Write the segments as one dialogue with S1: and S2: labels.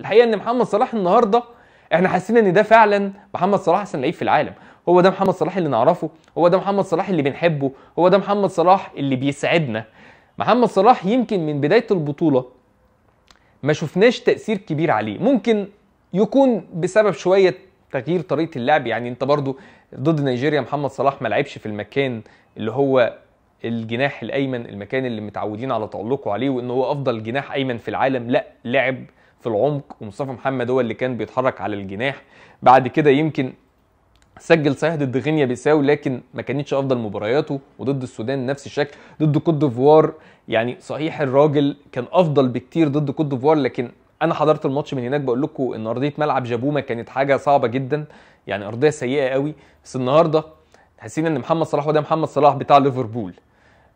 S1: الحقيقه ان محمد صلاح النهارده احنا حاسين ان ده فعلا محمد صلاح احسن لعيب في العالم هو ده محمد صلاح اللي نعرفه هو ده محمد صلاح اللي بنحبه هو ده محمد صلاح اللي بيسعدنا محمد صلاح يمكن من بدايه البطوله ما شفناش تاثير كبير عليه ممكن يكون بسبب شويه تغيير طريقه اللعب يعني انت برضو ضد نيجيريا محمد صلاح ما لعبش في المكان اللي هو الجناح الايمن المكان اللي متعودين على تعلقه عليه وان هو افضل جناح ايمن في العالم لا لعب في العمق ومصطفى محمد هو اللي كان بيتحرك على الجناح بعد كده يمكن سجل صحيح ضد غينيا بيساو لكن ما كانتش افضل مبارياته وضد السودان نفس الشكل ضد كوت ديفوار يعني صحيح الراجل كان افضل بكتير ضد كوت ديفوار لكن انا حضرت الماتش من هناك بقول لكم ان ارضيه ملعب جابوما كانت حاجه صعبه جدا يعني ارضيه سيئه قوي بس النهارده حسينا ان محمد صلاح وده محمد صلاح بتاع ليفربول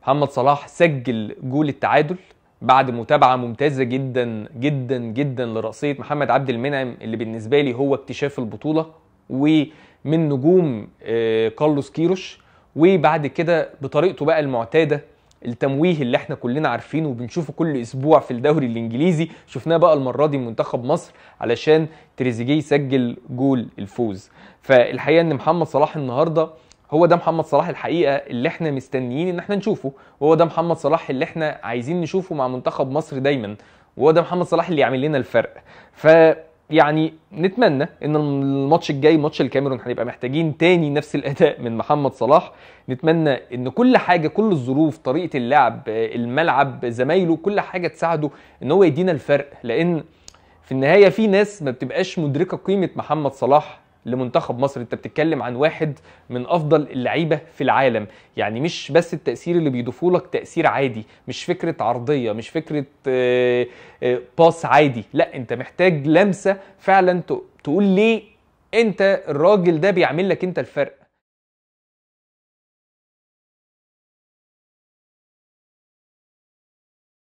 S1: محمد صلاح سجل جول التعادل بعد متابعه ممتازه جدا جدا جدا لرأسيه محمد عبد المنعم اللي بالنسبه لي هو اكتشاف البطوله ومن نجوم آه، كارلوس كيروش وبعد كده بطريقته بقى المعتاده التمويه اللي احنا كلنا عارفينه وبنشوفه كل اسبوع في الدوري الانجليزي شفناه بقى المره دي منتخب مصر علشان تريزيجيه يسجل جول الفوز فالحقيقه ان محمد صلاح النهارده هو ده محمد صلاح الحقيقه اللي احنا مستنيين ان احنا نشوفه وهو ده محمد صلاح اللي احنا عايزين نشوفه مع منتخب مصر دايما وهو ده محمد صلاح اللي يعمل لنا الفرق ف يعني نتمنى ان الماتش الجاي ماتش الكاميرون هنبقى محتاجين تاني نفس الاداء من محمد صلاح نتمنى ان كل حاجه كل الظروف طريقه اللعب الملعب زمايله كل حاجه تساعده ان هو يدينا الفرق لان في النهايه في ناس ما بتبقاش مدركه قيمه محمد صلاح لمنتخب مصر انت بتتكلم عن واحد من افضل اللعيبه في العالم يعني مش بس التاثير اللي بيضيفوا لك تاثير عادي مش فكره عرضيه مش فكره آه، آه، باس عادي لا انت محتاج لمسه فعلا تقول ليه انت الراجل ده بيعمل لك انت الفرق